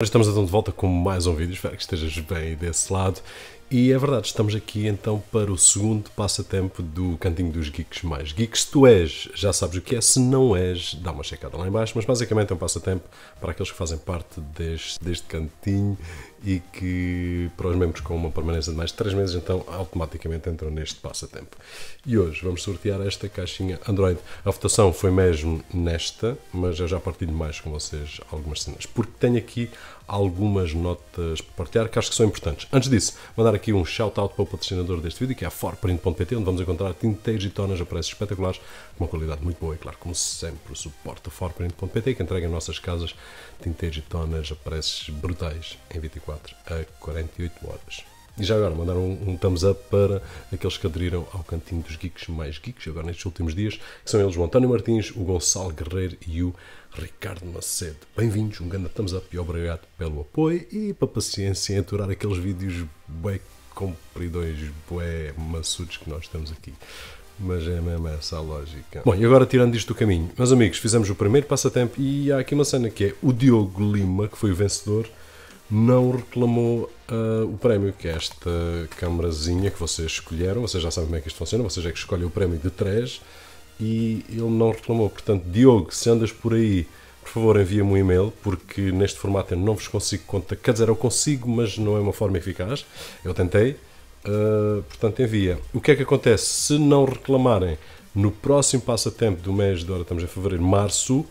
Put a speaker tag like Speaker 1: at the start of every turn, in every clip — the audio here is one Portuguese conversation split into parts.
Speaker 1: Estamos então de volta com mais um vídeo, espero que estejas bem desse lado. E é verdade, estamos aqui então para o segundo passatempo do Cantinho dos Geeks mais Geeks. Tu és, já sabes o que é, se não és, dá uma checada lá em baixo, mas basicamente é um passatempo para aqueles que fazem parte deste, deste cantinho e que para os membros com uma permanência de mais de 3 meses, então automaticamente entram neste passatempo. E hoje vamos sortear esta caixinha Android. A votação foi mesmo nesta, mas eu já partilho mais com vocês algumas cenas, porque tenho aqui algumas notas para partilhar que acho que são importantes. Antes disso, mandar aqui um shout-out para o patrocinador deste vídeo, que é a forprint.pt, onde vamos encontrar tinteiros e tonas a preços espetaculares com uma qualidade muito boa e, claro, como sempre, o suporte forprint.pt que entrega em nossas casas tinteiros e tonas a preços brutais em 24 a 48 horas. E já agora, mandaram um, um thumbs up para aqueles que aderiram ao cantinho dos geeks mais geeks, agora nestes últimos dias, que são eles o António Martins, o Gonçalo Guerreiro e o Ricardo Macedo. Bem-vindos, um grande thumbs up e obrigado pelo apoio e pela paciência em aturar aqueles vídeos bem compridões, bué maçudos que nós temos aqui. Mas é mesmo essa a lógica. Bom, e agora tirando isto do caminho, meus amigos, fizemos o primeiro passatempo e há aqui uma cena que é o Diogo Lima, que foi o vencedor, não reclamou uh, o prémio, que é esta câmarazinha que vocês escolheram. Vocês já sabem como é que isto funciona, vocês é que escolhem o prémio de 3 e ele não reclamou. Portanto, Diogo, se andas por aí, por favor envia-me um e-mail, porque neste formato eu não vos consigo contar. Quer dizer, eu consigo, mas não é uma forma eficaz. Eu tentei. Ah, portanto, envia. O que é que acontece? Se não reclamarem no próximo passatempo do mês, de agora estamos em fevereiro, março, uh,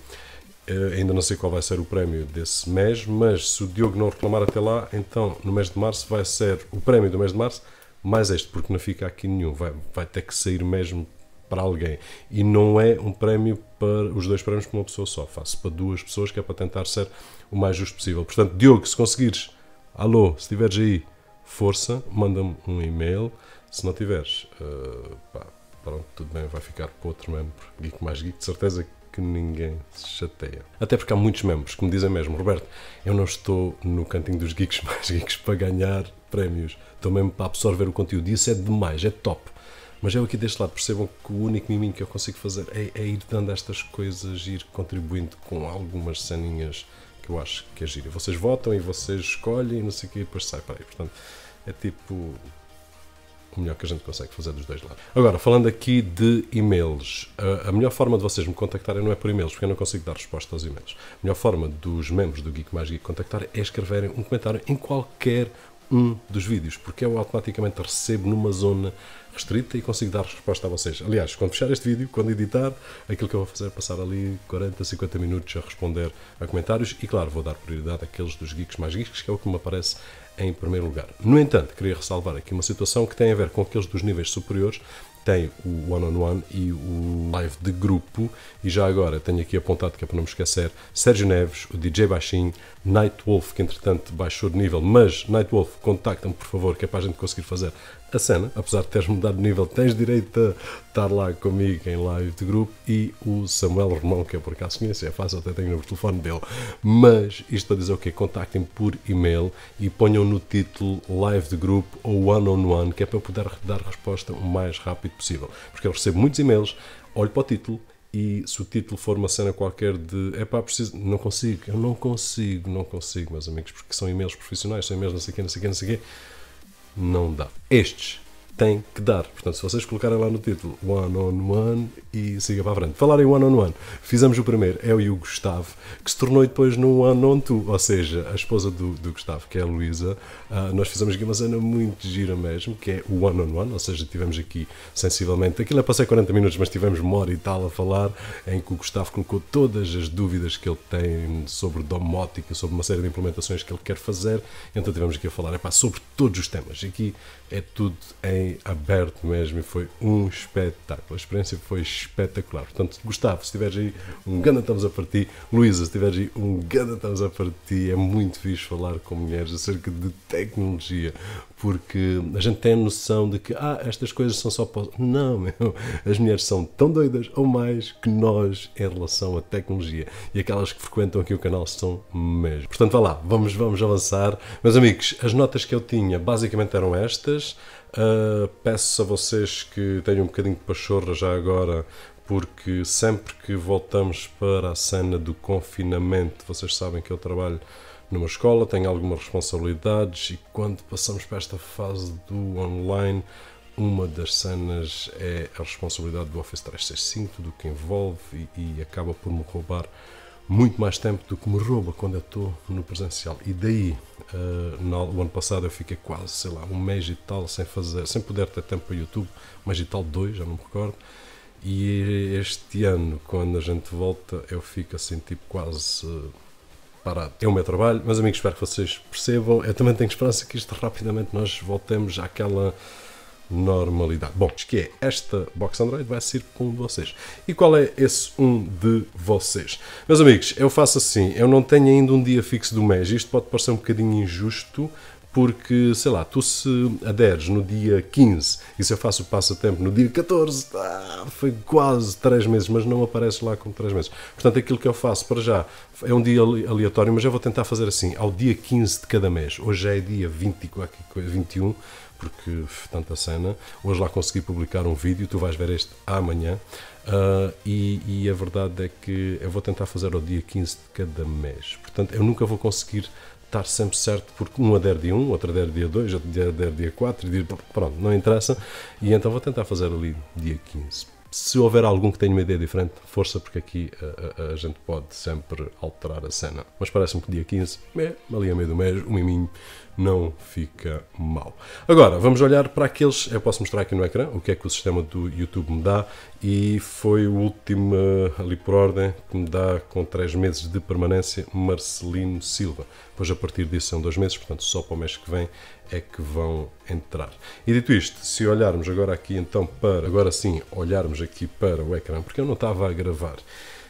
Speaker 1: ainda não sei qual vai ser o prémio desse mês, mas se o Diogo não reclamar até lá, então no mês de março vai ser o prémio do mês de março mais este, porque não fica aqui nenhum, vai, vai ter que sair mesmo para alguém. E não é um prémio para os dois prémios para uma pessoa só, faço para duas pessoas, que é para tentar ser o mais justo possível. Portanto, Diogo, se conseguires, alô, se estiveres aí força, manda-me um e-mail. Se não tiveres, uh, pá, pronto, tudo bem, vai ficar para outro membro, geek mais geek, de certeza que ninguém se chateia. Até porque há muitos membros que me dizem mesmo, Roberto, eu não estou no cantinho dos geeks mais geeks para ganhar prémios, estou mesmo para absorver o conteúdo, isso é demais, é top. Mas eu aqui deste lado percebam que o único miminho que eu consigo fazer é, é ir dando estas coisas, ir contribuindo com algumas ceninhas que eu acho que é gira. Vocês votam e vocês escolhem e não sei o que, e depois sai para aí. Portanto, é tipo o melhor que a gente consegue fazer dos dois lados. Agora, falando aqui de e-mails, a, a, melhor forma de vocês me contactarem não é por e-mails, porque eu não consigo dar resposta aos e-mails. A melhor forma dos membros do Geek Mais Geek contactarem é escreverem um comentário em qualquer um dos vídeos, porque eu automaticamente recebo numa zona restrita e consigo dar resposta a vocês. Aliás, quando fechar este vídeo, quando editar, aquilo que eu vou fazer é passar ali 40, 50 minutos a responder a comentários e, claro, vou dar prioridade àqueles dos geeks mais geeks, que é o que me aparece em primeiro lugar. No entanto, queria ressalvar aqui uma situação que tem a ver com aqueles dos níveis superiores tem o one-on-one e o live de grupo. E já agora tenho aqui apontado, que é para não me esquecer, Sérgio Neves, o DJ Baixinho, Nightwolf, que entretanto baixou de nível, mas Nightwolf, contactam me por favor, que é para a gente conseguir fazer a cena, apesar de teres mudado de nível, tens direito a estar lá comigo em live de grupo e o Samuel Romão, que é por acaso conheço, é fácil, até tenho o telefone dele. Mas isto a dizer o okay, quê? Contactem por e-mail e ponham no título live de grupo ou one on one, que é para eu poder dar resposta o mais rápido possível. Porque eu recebo muitos e-mails, olho para o título e se o título for uma cena qualquer de é pá, preciso, não consigo, eu não consigo, não consigo, meus amigos, porque são e-mails profissionais, são e-mails não sei o quê, não sei o quê, não sei o quê não dá. Estes tem que dar. Portanto, se vocês colocarem lá no título One on One e siga para a frente. Falarem One on One, fizemos o primeiro, eu e o Gustavo, que se tornou depois no One on Two, ou seja, a esposa do, do Gustavo, que é a Luísa. Uh, nós fizemos aqui uma cena muito gira mesmo, que é o One on One, ou seja, tivemos aqui sensivelmente, aquilo é ser 40 minutos, mas tivemos uma hora e tal a falar, em que o Gustavo colocou todas as dúvidas que ele tem sobre domótica, sobre uma série de implementações que ele quer fazer. Então tivemos aqui a falar epá, sobre todos os temas. Aqui é tudo em aberto mesmo e foi um espetáculo. A experiência foi espetacular. Portanto, Gustavo, se tiveres aí um grande estamos a partir, Luísa, se tiveres aí um grande estamos a partir, é muito fixe falar com mulheres acerca de tecnologia, porque a gente tem a noção de que ah, estas coisas são só para. Não, meu, as mulheres são tão doidas ou mais que nós em relação à tecnologia e aquelas que frequentam aqui o canal são mesmo. Portanto, vá lá, vamos, vamos avançar. Meus amigos, as notas que eu tinha basicamente eram estas. Uh, peço a vocês que tenham um bocadinho de pachorra já agora, porque sempre que voltamos para a cena do confinamento, vocês sabem que eu trabalho numa escola, tenho algumas responsabilidades e quando passamos para esta fase do online, uma das cenas é a responsabilidade do Office 365, tudo o que envolve e, e acaba por me roubar muito mais tempo do que me rouba quando eu estou no presencial. E daí Uh, no, o ano passado eu fiquei quase, sei lá, um mês e tal sem fazer, sem poder ter tempo para YouTube, um mês e tal, dois, já não me recordo. E este ano, quando a gente volta, eu fico assim, tipo, quase uh, parado. É o meu trabalho, mas amigos, espero que vocês percebam. Eu também tenho esperança que isto rapidamente nós voltemos àquela normalidade. Bom, acho que é esta box Android vai ser um de vocês. E qual é esse um de vocês? Meus amigos, eu faço assim, eu não tenho ainda um dia fixo do mês, isto pode parecer um bocadinho injusto, porque, sei lá, tu se aderes no dia 15 e se eu faço o passatempo no dia 14, ah, foi quase 3 meses, mas não aparece lá com 3 meses. Portanto, aquilo que eu faço para já é um dia aleatório, mas eu vou tentar fazer assim, ao dia 15 de cada mês. Hoje é dia 20, 21, porque tanta cena. Hoje lá consegui publicar um vídeo, tu vais ver este amanhã. Uh, e, e, a verdade é que eu vou tentar fazer ao dia 15 de cada mês. Portanto, eu nunca vou conseguir estar sempre certo, porque um adere dia 1, outro adere dia 2, outro adere dia 4, dia, pronto, não interessa. E então vou tentar fazer ali dia 15 se houver algum que tenha uma ideia diferente, força, porque aqui a, ah, a, ah, a gente pode sempre alterar a cena. Mas parece-me que dia 15, é, ali a meio do mês, um miminho, não fica mal. Agora, vamos olhar para aqueles. Eu posso mostrar aqui no ecrã o que é que o sistema do YouTube me dá e foi o último, eh, ali por ordem, que me dá com 3 meses de permanência Marcelino Silva. Pois a partir disso são 2 meses, portanto só para o mês que vem é que vão entrar. E dito isto, se olharmos agora aqui então para, agora sim, olharmos aqui para o ecrã, porque eu não estava a gravar.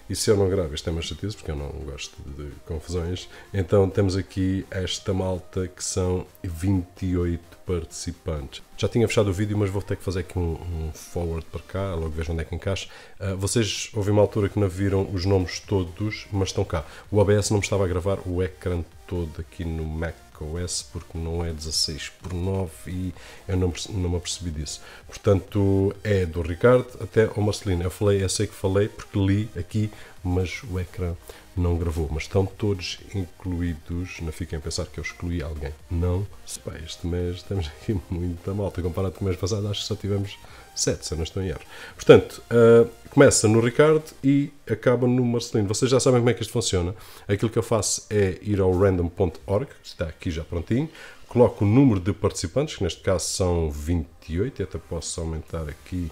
Speaker 1: E se eu não gravo, isto é uma chatice, porque eu não gosto de confusões. Então temos aqui esta malta que são 28 participantes. Já tinha fechado o vídeo, mas vou ter que fazer aqui um, um forward para cá, logo vejo onde é que encaixa. Uh, vocês, houve uma altura que não viram os nomes todos, mas estão cá. O ABS não me estava a gravar o ecrã todo aqui no Mac macOS porque não é 16 por 9 e eu não, não me apercebi disso. Portanto, é do Ricardo até ao Marcelino. Eu falei, eu sei que falei porque li aqui mas o ecrã não gravou. Mas estão todos incluídos, não fiquem a pensar que eu excluí alguém. Não, bem este mês temos aqui muita malta. Comparado com o mês passado, acho que só tivemos 7, se eu não estou em erro. Portanto, uh, começa no Ricardo e acaba no Marcelino. Vocês já sabem como é que isto funciona. Aquilo que eu faço é ir ao random.org, está aqui já prontinho. Coloco o número de participantes, que neste caso são 28, E até posso aumentar aqui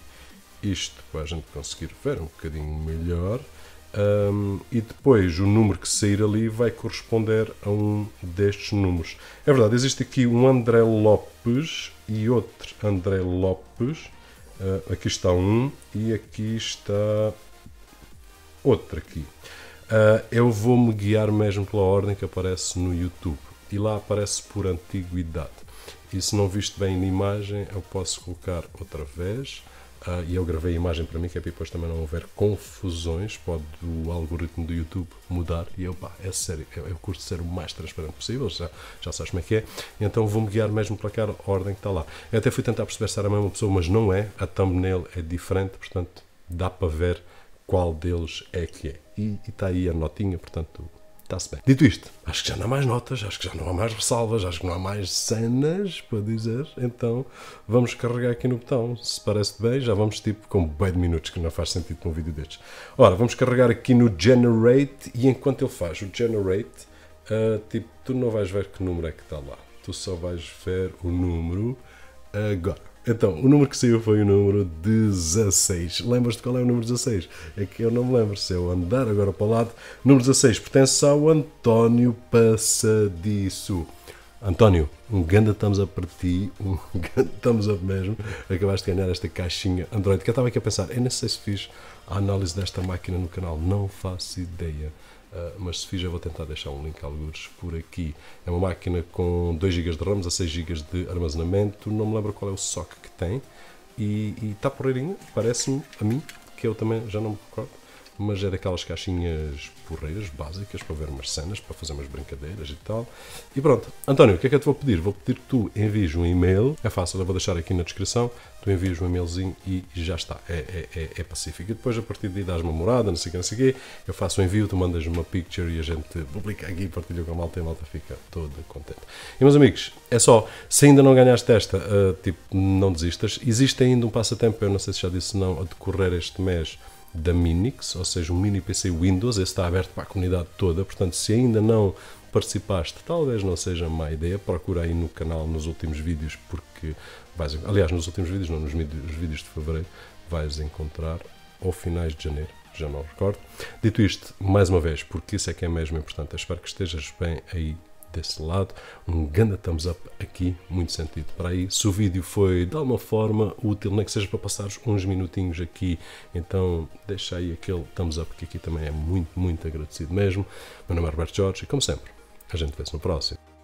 Speaker 1: isto para a gente conseguir ver um bocadinho melhor. Um, e depois o número que sair ali vai corresponder a um destes números. É verdade, existe aqui um André Lopes e outro André Lopes. Uh, aqui está um e aqui está outro aqui. Uh, eu vou me guiar mesmo pela ordem que aparece no YouTube e lá aparece por antiguidade. E se não viste bem na imagem, eu posso colocar outra vez. Ah, e eu gravei a imagem para mim, que é para depois também não houver confusões, pode o algoritmo do YouTube mudar. E eu, pá, é sério, eu, eu curto ser o mais transparente possível, já, já sabes como é que é. Então vou-me guiar mesmo para aquela ordem que está lá. Eu até fui tentar perceber se era a mesma pessoa, mas não é. A thumbnail é diferente, portanto dá para ver qual deles é que é. E está aí a notinha, portanto Está-se bem. Dito isto, acho que já não há mais notas, acho que já não há mais ressalvas, acho que não há mais cenas para dizer. Então vamos carregar aqui no botão. Se parece bem, já vamos tipo com bem de minutos, que não faz sentido para um vídeo destes. Ora, vamos carregar aqui no Generate e enquanto ele faz o Generate, uh, tipo, tu não vais ver que número é que está lá. Tu só vais ver o número agora. Então, o número que saiu foi o número 16. Lembras-te qual é o número 16? É que eu não me lembro se eu é andar agora para o lado. Número 16 pertence ao António Passadiço. António, um grande thumbs up para ti, um grande thumbs up mesmo. Acabaste de ganhar esta caixinha Android. Que eu estava aqui a pensar, eu nem sei se fiz a análise desta máquina no canal, não faço ideia. Ah, mas se fiz, eu vou tentar deixar um link alguns por aqui. É uma máquina com 2 GB de RAM, 16 GB de armazenamento, não me lembro qual é o SOC que tem, e está porreirinho, parece-me a mim, que eu também já não me recordo mas é daquelas caixinhas porreiras básicas para ver umas cenas, para fazer umas brincadeiras e tal. E pronto, António, o que é que eu te vou pedir? Vou pedir que tu envies um e-mail, é fácil, eu vou deixar aqui na descrição, tu envias um e-mailzinho e já está, é, é, é, é pacífico. E depois a partir de dás uma morada, não sei o que, não sei o que, eu faço um envio, tu mandas uma picture e a gente publica aqui, partilha com a malta e a malta fica toda contente. E meus amigos, é só, se ainda não ganhaste esta, uh, tipo, não desistas, existe ainda um passatempo, eu não sei se já disse não, a decorrer este mês, da Minix, ou seja, um mini PC Windows, esse está aberto para a comunidade toda, portanto, se ainda não participaste, talvez não seja má ideia, procura aí no canal nos últimos vídeos, porque vais, aliás, nos últimos vídeos, não nos vídeos de fevereiro, vais encontrar ou finais de janeiro, já não recordo. Dito isto, mais uma vez, porque isso é que é mesmo importante, espero que estejas bem aí desse lado. Um grande thumbs up aqui, muito sentido para aí. Se o vídeo foi de alguma forma útil, nem que seja para passar uns minutinhos aqui, então deixa aí aquele thumbs up que aqui também é muito, muito agradecido mesmo. Meu nome é Roberto Jorge e, como sempre, a gente vê-se no próximo.